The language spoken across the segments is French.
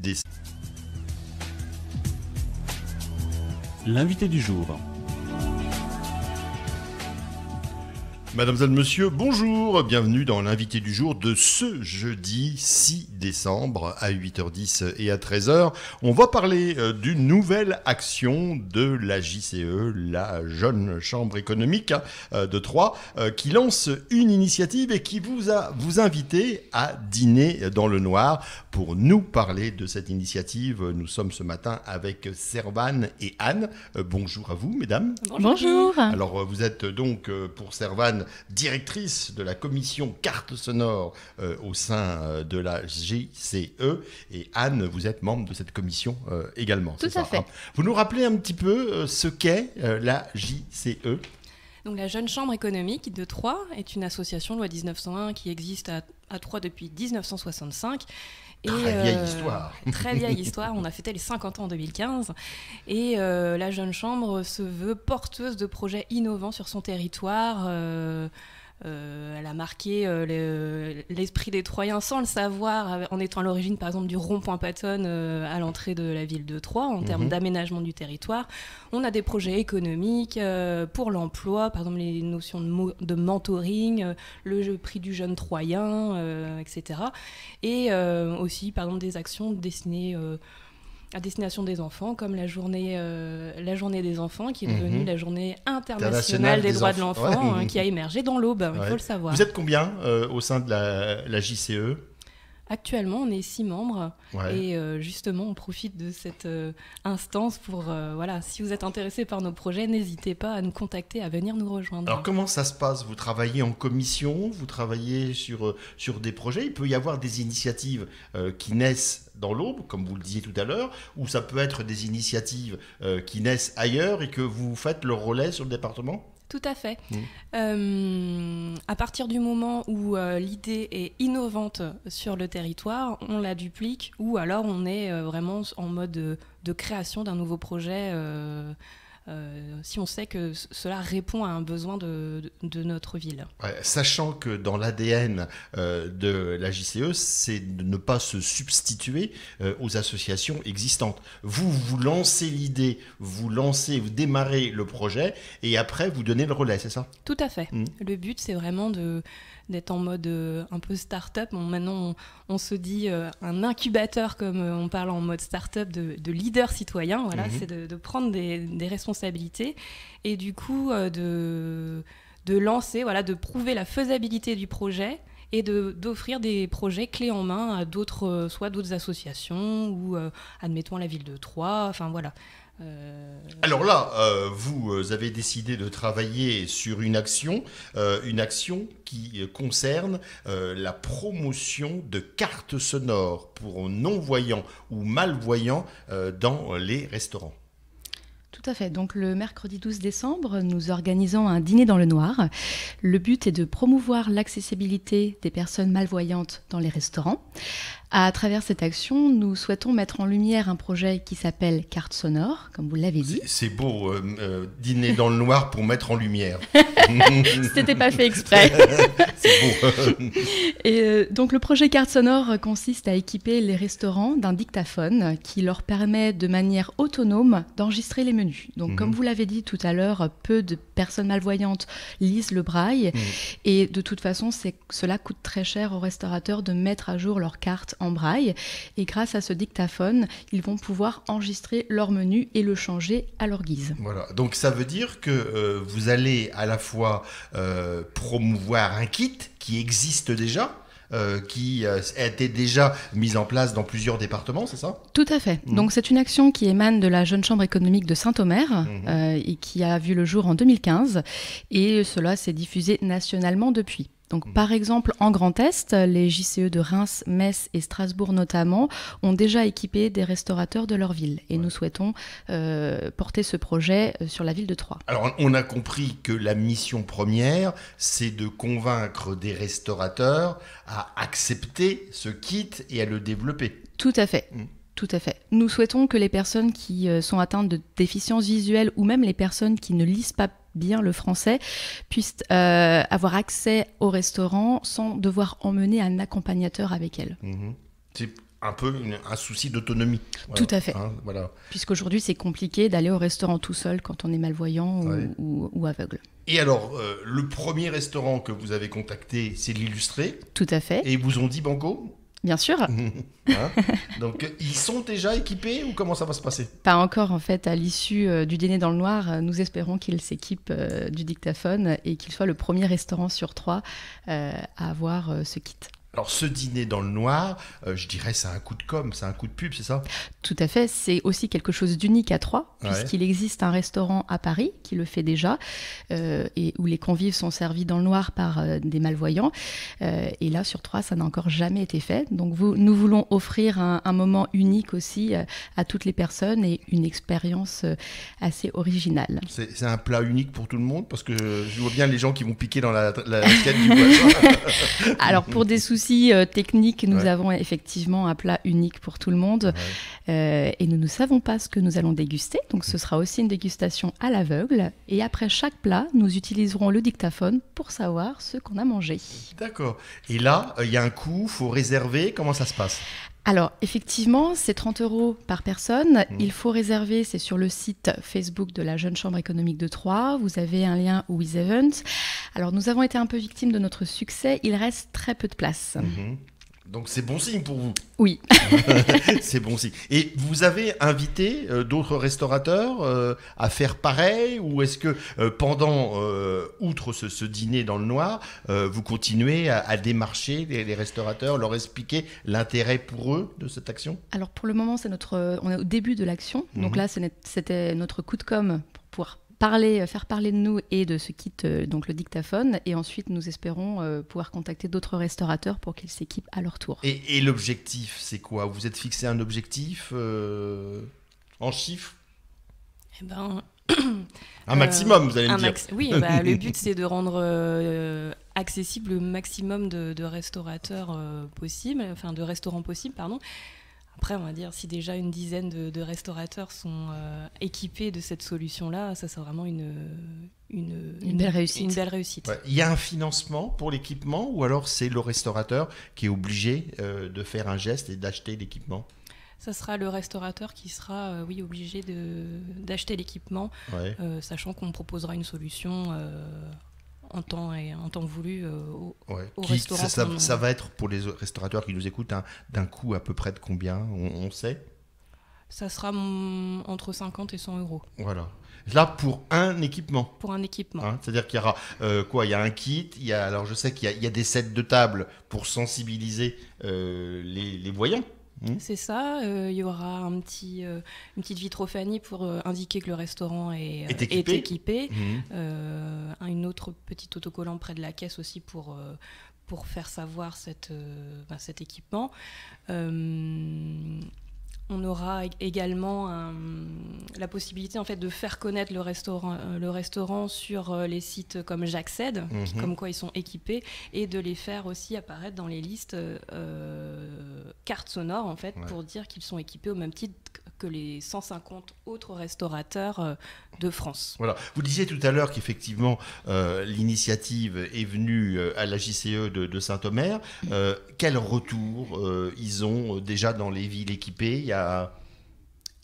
10. L'invité du jour. et monsieur, bonjour, bienvenue dans l'invité du jour de ce jeudi 6 décembre à 8h10 et à 13h. On va parler euh, d'une nouvelle action de la JCE, la jeune chambre économique euh, de Troyes, euh, qui lance une initiative et qui vous a vous invité à dîner dans le noir. Pour nous parler de cette initiative, nous sommes ce matin avec Servan et Anne. Bonjour à vous, mesdames. Bonjour. Alors, vous êtes donc pour Servan directrice de la commission carte sonore euh, au sein euh, de la JCE. Et Anne, vous êtes membre de cette commission euh, également. Tout hein. vous nous rappelez un petit peu ce qu'est la JCE donc la Jeune Chambre économique de Troyes est une association loi 1901 qui existe à à Troyes depuis 1965. Et, très vieille euh, histoire. Très vieille histoire. On a fêté les 50 ans en 2015. Et euh, la Jeune Chambre se veut porteuse de projets innovants sur son territoire. Euh, euh, elle a marqué euh, l'esprit des Troyens sans le savoir, euh, en étant à l'origine, par exemple, du rond-point Patton à l'entrée de la ville de Troyes, en termes mhm. d'aménagement du territoire. On a des projets économiques pour l'emploi, par exemple, les notions de, de mentoring, le jeu prix du jeune Troyen, etc. Et aussi, par exemple, des actions destinées à destination des enfants, comme la journée, euh, la journée des enfants, qui est devenue mhm. la journée internationale, des, droits de l'enfant, hein, qui a émergé dans l'aube, hein, il faut le savoir. Vous êtes combien euh, au sein de la, la JCE Actuellement, on est six membres et euh, justement, on profite de cette euh, instance pour euh, voilà. Si vous êtes intéressé par nos projets, n'hésitez pas à nous contacter, à venir nous rejoindre. Alors, comment ça se passe Vous travaillez en commission, vous travaillez sur sur des projets. Il peut y avoir des initiatives qui naissent dans l'aube, comme vous le disiez tout à l'heure, ou ça peut être des initiatives qui naissent ailleurs et que vous faites le relais sur le département tout à fait. Mm. Euh, à partir du moment où euh, l'idée est innovante sur le territoire, on la duplique ou alors on est euh, vraiment en mode de, de création d'un nouveau projet euh, si on sait que cela répond à un besoin de, notre ville. sachant que dans l'ADN euh, de la JCE, c'est de ne pas se substituer euh, aux associations existantes. Vous, vous lancez l'idée, vous lancez, vous démarrez le projet et après vous donnez le relais, c'est ça Tout à fait. Mmh. Le but, c'est vraiment de d'être en mode euh, un peu start-up. maintenant, on, se dit euh, un incubateur, comme euh, on parle en mode start-up, de, leader citoyen. Voilà, mhm. c'est de, prendre des, responsabilités et du coup de, de lancer, voilà, de prouver la faisabilité du projet et d'offrir des projets clés en main à d'autres, soit d'autres associations ou, admettons, la ville de Troyes. Enfin voilà, euh, Alors là, euh, vous euh, avez décidé de travailler sur une action, une action qui concerne la promotion de cartes sonores pour non-voyants ou malvoyants dans les restaurants. Tout à fait. Donc le mercredi 12 décembre, nous organisons un dîner dans le noir. Le but est de promouvoir l'accessibilité des personnes malvoyantes dans les restaurants à travers cette action, nous souhaitons mettre en lumière un projet qui s'appelle Carte Sonore, comme vous l'avez dit. C'est beau, euh, euh, dîner dans le noir pour mettre en lumière. C'était pas fait exprès. C'est beau. Et euh, donc le projet Carte Sonore consiste à équiper les restaurants d'un dictaphone qui leur permet de manière autonome d'enregistrer les menus. Donc comme mhm. vous l'avez dit tout à l'heure, peu de personnes malvoyantes lisent le braille mhm. et de toute façon, cela coûte très cher aux restaurateurs de mettre à jour leurs cartes en braille. Et grâce à ce dictaphone, ils vont pouvoir enregistrer leur menu et le changer à leur guise. Voilà, donc ça veut dire que euh, vous allez à la fois euh, promouvoir un kit qui existe déjà, euh, qui était a été déjà mis en place dans plusieurs départements, c'est ça Tout à fait. Mm. Donc c'est une action qui émane de la Jeune Chambre économique de Saint-Omer mm-hmm. et qui a vu le jour en 2015 et cela s'est diffusé nationalement depuis. Donc, mm. par exemple, en Grand Est, les JCE de Reims, Metz et Strasbourg notamment ont déjà équipé des restaurateurs de leur ville. Et nous souhaitons euh, porter ce projet euh, sur la ville de Troyes. Alors, on a compris que la mission première, c'est de convaincre des restaurateurs à accepter ce kit et à le développer. Tout à fait. Mm. Tout à fait. Nous souhaitons que les personnes qui euh, sont atteintes de déficiences visuelles ou même les personnes qui ne lisent pas bien le français puisse euh, avoir accès au restaurant sans devoir emmener un accompagnateur avec elle mhm. C'est un peu un souci d'autonomie. Tout à fait. Hein, voilà. Puisqu'aujourd'hui, c'est compliqué d'aller au restaurant tout seul quand on est malvoyant ou, aveugle. Et alors, euh, le premier restaurant que vous avez contacté, c'est l'illustré. Tout à fait. Et ils vous ont dit Banco Bien sûr. Hein Donc, ils sont déjà équipés ou comment ça va se passer Pas encore, en fait. À l'issue euh, du dîner dans le noir, euh, nous espérons qu'ils s'équipent euh, du dictaphone et qu'il soit le premier restaurant sur trois à avoir ce kit. Alors ce dîner dans le noir, euh, je dirais c'est un coup de com, c'est un coup de pub, c'est ça Tout à fait, c'est aussi quelque chose d'unique à Troyes, puisqu'il existe un restaurant à Paris qui le fait déjà, euh, et où les convives sont servis dans le noir par euh, des malvoyants. et là sur Troyes, ça n'a encore jamais été fait. Donc vous, nous voulons offrir un, moment unique aussi à toutes les personnes et une expérience assez originale. C'est un plat unique pour tout le monde parce que je vois bien les gens qui vont piquer dans la, la, du bois. Alors pour des soucis Euh, Technique, nous avons effectivement un plat unique pour tout le monde. Euh, et nous ne savons pas ce que nous allons déguster. Donc ce sera aussi une dégustation à l'aveugle. Et après chaque plat, nous utiliserons le dictaphone pour savoir ce qu'on a mangé. D'accord. Et là, euh, il y a un coût, faut réserver. Comment ça se passe alors, effectivement, c'est 30 euros par personne. Mmh. Il faut réserver, c'est sur le site Facebook de la Jeune Chambre économique de Troyes. Vous avez un lien With Event. Alors, nous avons été un peu victimes de notre succès. Il reste très peu de place. Mmh. Donc c'est bon signe pour vous. Oui. c'est bon signe. Et vous avez invité euh, d'autres restaurateurs euh, à faire pareil ou est-ce que euh, pendant, outre ce, dîner dans le noir, vous continuez à, démarcher les, restaurateurs, leur expliquer l'intérêt pour eux de cette action Alors pour le moment, c'est notre, on est au début de l'action. Donc mhm. là, c'était notre coup de com' pour pouvoir parler, euh, faire parler de nous et de ce kit, euh, donc le dictaphone. Et ensuite, nous espérons euh, pouvoir contacter d'autres restaurateurs pour qu'ils s'équipent à leur tour. Et, l'objectif, c'est quoi Vous êtes fixé un objectif en chiffres eh ben, un maximum, vous allez me dire. Oui, bah, le but, c'est de rendre accessible le maximum de, restaurateurs possible enfin de restaurants possibles, pardon. Après, on va dire, si déjà une dizaine de, restaurateurs sont euh, équipés de cette solution-là, ça sera vraiment une, une, belle réussite. Une réussite. Il y a un financement pour l'équipement ou alors c'est le restaurateur qui est obligé euh, de faire un geste et d'acheter l'équipement ça sera le restaurateur qui sera euh, oui, obligé d'acheter l'équipement, sachant qu'on proposera une solution en temps, et, en temps voulu Ça, va être pour les restaurateurs qui nous écoutent hein, d'un coût à peu près de combien on, sait Ça sera entre 50 et 100 euros. Voilà. Là, pour un équipement. Pour un équipement. Hein, c'est-à-dire qu'il y aura euh, quoi Il y a un kit, il y a, alors je sais qu'il y, a des sets de table pour sensibiliser euh, les, les voyants. Mmh. C'est ça. Euh, il y aura un petit, euh, une petite vitrophanie pour euh, indiquer que le restaurant est, équipé. Mmh. une autre petite autocollant près de la caisse aussi pour, pour faire savoir cette, ben, cet équipement. on aura également la possibilité en fait de faire connaître le restaurant, le restaurant sur les sites comme J'accède, mmh. comme quoi ils sont équipés, et de les faire aussi apparaître dans les listes carte sonore en fait pour dire qu'ils sont équipés au même titre que les 150 autres restaurateurs euh, de France. Voilà. Vous disiez tout à l'heure qu'effectivement euh, l'initiative est venue euh, à la JCE de, Saint-Omer. quel retour ils ont déjà dans les villes équipées Il y a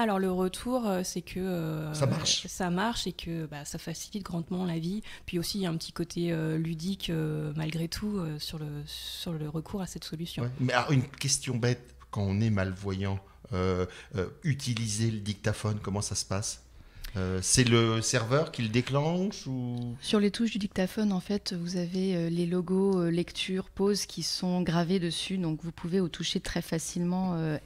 alors le retour, euh, c'est que euh, ça marche, et que bah, ça facilite grandement la vie. Puis aussi il y a un petit côté euh, ludique malgré tout sur le recours à cette solution. Mais une question bête quand on est malvoyant, utiliser le dictaphone, comment ça se passe euh, c'est le serveur qui le déclenche Sur les touches du dictaphone, en fait, vous avez euh, les logos euh, lecture, pause qui sont gravés dessus, donc vous pouvez au toucher très facilement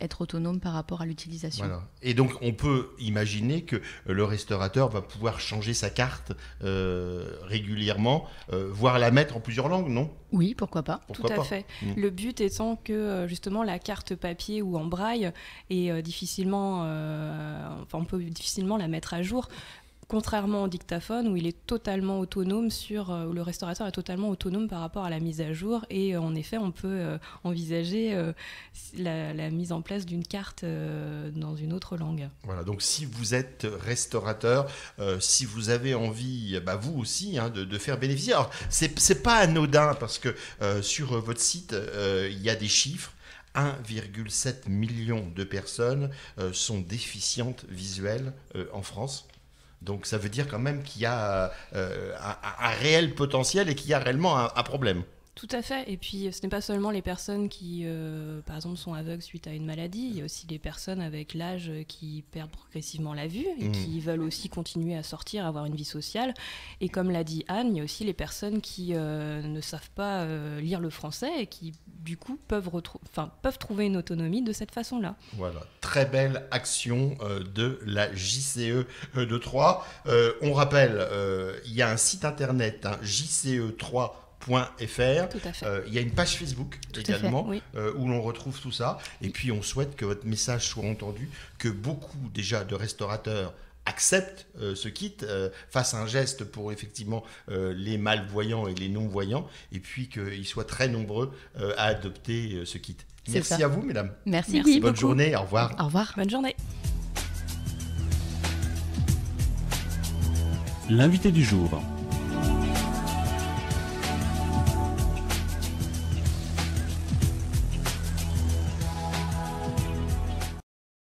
être autonome par rapport à l'utilisation. Voilà. Et donc on peut imaginer que le restaurateur va pouvoir changer sa carte régulièrement, voire la mettre en plusieurs langues, non oui, pourquoi pas. Tout à fait. Mm. Le but étant que euh, justement la carte papier ou en braille est euh, difficilement, euh, enfin on peut difficilement la mettre à jour contrairement au dictaphone où il est totalement autonome sur euh, où le restaurateur est totalement autonome par rapport à la mise à jour et euh, en effet on peut euh, envisager la, mise en place d'une carte dans une autre langue. Voilà donc si vous êtes restaurateur, si vous avez envie bah, vous aussi hein, de, faire bénéficier. Alors c'est pas anodin parce que sur votre site il y a des chiffres. 1,7 million de personnes sont déficientes visuelles en France. Donc ça veut dire quand même qu'il y a euh, un, réel potentiel et qu'il y a réellement un problème. Tout à fait. Et puis, ce n'est pas seulement les personnes qui, euh, par exemple, sont aveugles suite à une maladie. Il y a aussi les personnes avec l'âge qui perdent progressivement la vue et mmh. qui veulent aussi continuer à sortir, avoir une vie sociale. Et comme l'a dit Anne, il y a aussi les personnes qui euh, ne savent pas euh, lire le français et qui, du coup, peuvent, enfin, peuvent trouver une autonomie de cette façon-là. Voilà. Très belle action de la JCE de Troyes. on rappelle, il y a un site internet, hein, JCE 3 euh, il y a une page Facebook également euh, où l'on retrouve tout ça. Et puis on souhaite que votre message soit entendu, que beaucoup déjà de restaurateurs acceptent euh, ce kit, fassent un geste pour effectivement les malvoyants et les non-voyants, et puis qu'ils soient très nombreux à adopter ce kit. Merci à vous, mesdames. Merci. Merci Bonne journée. Au revoir. Au revoir. Bonne journée. L'invité du jour.